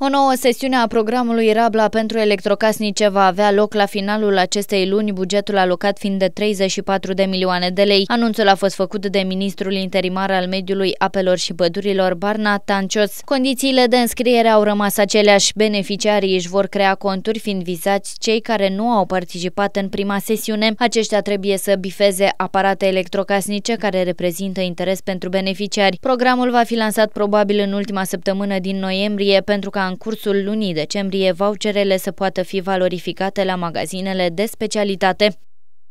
O nouă sesiune a programului Rabla pentru electrocasnice va avea loc la finalul acestei luni, bugetul alocat fiind de 34 de milioane de lei. Anunțul a fost făcut de ministrul interimar al mediului, apelor și pădurilor, Barna Tancios. Condițiile de înscriere au rămas aceleași. Beneficiarii își vor crea conturi fiind vizați cei care nu au participat în prima sesiune. Aceștia trebuie să bifeze aparate electrocasnice care reprezintă interes pentru beneficiari. Programul va fi lansat probabil în ultima săptămână din noiembrie pentru ca în cursul lunii decembrie voucherele să poată fi valorificate la magazinele de specialitate.